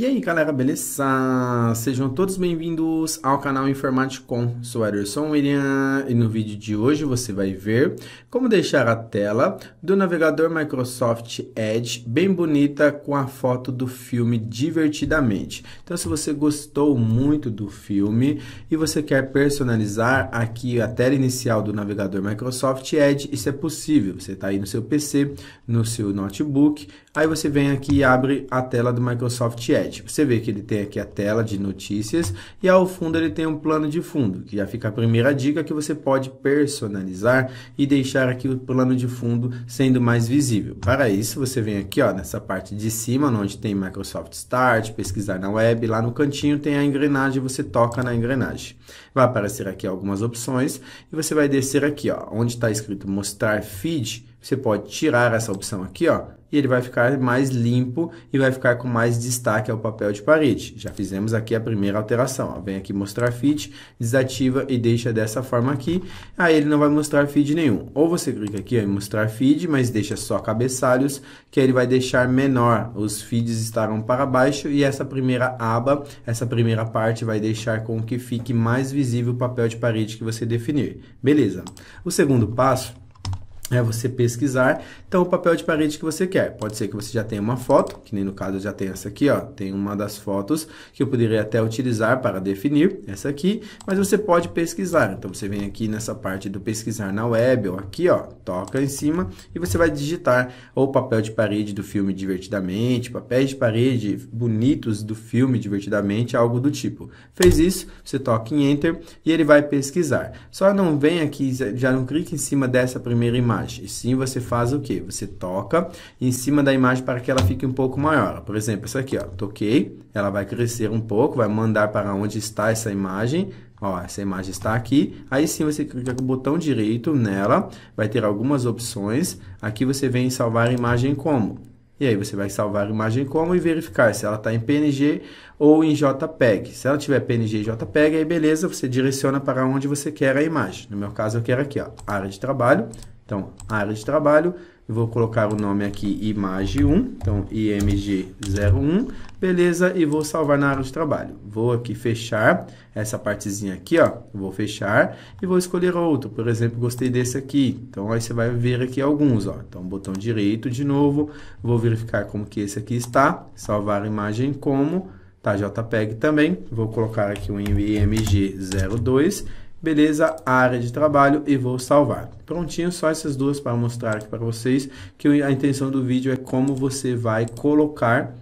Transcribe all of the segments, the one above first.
E aí galera, beleza? Sejam todos bem-vindos ao canal Informaticom, sou Ederson William e no vídeo de hoje você vai ver como deixar a tela do navegador Microsoft Edge bem bonita com a foto do filme divertidamente. Então se você gostou muito do filme e você quer personalizar aqui a tela inicial do navegador Microsoft Edge, isso é possível, você está aí no seu PC, no seu notebook, aí você vem aqui e abre a tela do Microsoft Edge internet. Tipo, você vê que ele tem aqui a tela de notícias e ao fundo ele tem um plano de fundo, que já fica a primeira dica que você pode personalizar e deixar aqui o plano de fundo sendo mais visível. Para isso, você vem aqui ó, nessa parte de cima, onde tem Microsoft Start, pesquisar na web, lá no cantinho tem a engrenagem, você toca na engrenagem. Vai aparecer aqui algumas opções e você vai descer aqui, ó, onde está escrito mostrar feed, você pode tirar essa opção aqui, ó, e ele vai ficar mais limpo e vai ficar com mais destaque ao papel de parede. Já fizemos aqui a primeira alteração. Ó. Vem aqui mostrar fit, desativa e deixa dessa forma aqui. Aí ele não vai mostrar feed nenhum. Ou você clica aqui ó, em mostrar feed, mas deixa só cabeçalhos, que ele vai deixar menor. Os feeds estarão para baixo e essa primeira aba, essa primeira parte vai deixar com que fique mais visível o papel de parede que você definir. Beleza. O segundo passo é você pesquisar. Então, o papel de parede que você quer. Pode ser que você já tenha uma foto, que nem no caso eu já tenho essa aqui, ó. Tem uma das fotos que eu poderia até utilizar para definir, essa aqui. Mas você pode pesquisar. Então, você vem aqui nessa parte do pesquisar na web, ou aqui, ó. Toca em cima e você vai digitar o papel de parede do filme Divertidamente, papéis de parede bonitos do filme Divertidamente, algo do tipo. Fez isso, você toca em Enter e ele vai pesquisar. Só não vem aqui, já não clique em cima dessa primeira imagem imagem. E sim, você faz o que? Você toca em cima da imagem para que ela fique um pouco maior. Por exemplo, essa aqui, ó, toquei, ela vai crescer um pouco, vai mandar para onde está essa imagem. Ó, essa imagem está aqui. Aí sim, você clica com o botão direito nela, vai ter algumas opções. Aqui você vem em salvar a imagem como? E aí você vai salvar a imagem como e verificar se ela está em PNG ou em JPEG. Se ela tiver PNG e JPEG, aí beleza, você direciona para onde você quer a imagem. No meu caso, eu quero aqui, ó, área de trabalho, então, área de trabalho, eu vou colocar o nome aqui image1, então img01, beleza, e vou salvar na área de trabalho. Vou aqui fechar essa partezinha aqui, ó, vou fechar e vou escolher outro, por exemplo, gostei desse aqui. Então, aí você vai ver aqui alguns, ó, então botão direito de novo, vou verificar como que esse aqui está, salvar a imagem como, tá, JPEG também, vou colocar aqui o img02 beleza, área de trabalho e vou salvar. Prontinho, só essas duas para mostrar aqui para vocês que a intenção do vídeo é como você vai colocar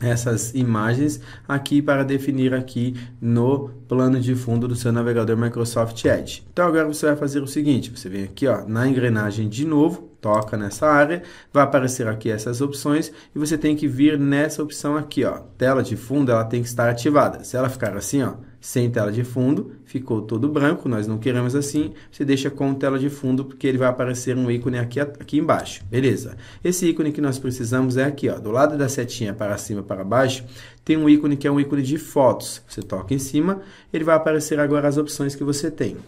essas imagens aqui para definir aqui no plano de fundo do seu navegador Microsoft Edge. Então agora você vai fazer o seguinte, você vem aqui ó, na engrenagem de novo, toca nessa área, vai aparecer aqui essas opções e você tem que vir nessa opção aqui, ó. Tela de fundo, ela tem que estar ativada. Se ela ficar assim, ó, sem tela de fundo, ficou todo branco, nós não queremos assim, você deixa com tela de fundo porque ele vai aparecer um ícone aqui, aqui embaixo, beleza. Esse ícone que nós precisamos é aqui, ó, do lado da setinha para cima para baixo, tem um ícone que é um ícone de fotos, você toca em cima, ele vai aparecer agora as opções que você tem.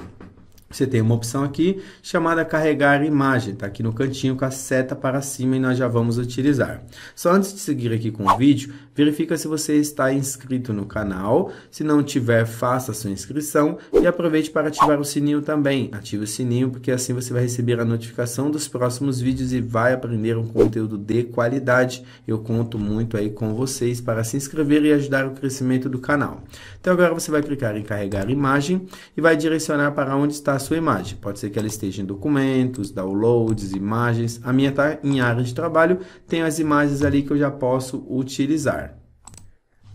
Você tem uma opção aqui chamada carregar imagem, está aqui no cantinho com a seta para cima e nós já vamos utilizar. Só antes de seguir aqui com o vídeo, verifica se você está inscrito no canal, se não tiver, faça a sua inscrição e aproveite para ativar o sininho também. Ative o sininho porque assim você vai receber a notificação dos próximos vídeos e vai aprender um conteúdo de qualidade. Eu conto muito aí com vocês para se inscrever e ajudar o crescimento do canal. Então agora você vai clicar em carregar imagem e vai direcionar para onde está a sua imagem. Pode ser que ela esteja em documentos, downloads, imagens. A minha está em área de trabalho, tem as imagens ali que eu já posso utilizar.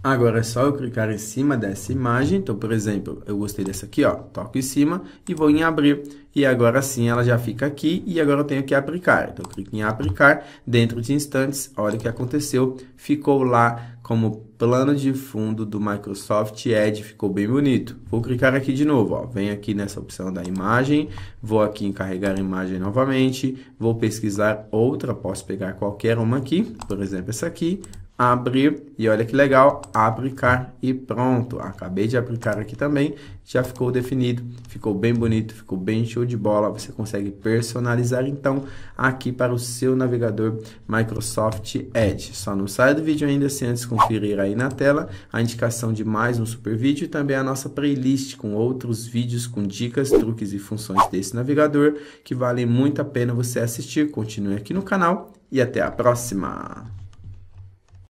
Agora é só eu clicar em cima dessa imagem. Então, por exemplo, eu gostei dessa aqui, ó. Toco em cima e vou em abrir. E agora sim ela já fica aqui e agora eu tenho que aplicar. Então, clico em aplicar. Dentro de instantes, olha o que aconteceu. Ficou lá como plano de fundo do Microsoft Edge. Ficou bem bonito. Vou clicar aqui de novo, ó. Venho aqui nessa opção da imagem. Vou aqui em carregar a imagem novamente. Vou pesquisar outra. Posso pegar qualquer uma aqui. Por exemplo, essa aqui abrir e olha que legal, aplicar e pronto. Acabei de aplicar aqui também, já ficou definido, ficou bem bonito, ficou bem show de bola. Você consegue personalizar então aqui para o seu navegador Microsoft Edge. Só não saia do vídeo ainda sem antes conferir aí na tela a indicação de mais um super vídeo e também a nossa playlist com outros vídeos com dicas, truques e funções desse navegador que vale muito a pena você assistir. Continue aqui no canal e até a próxima!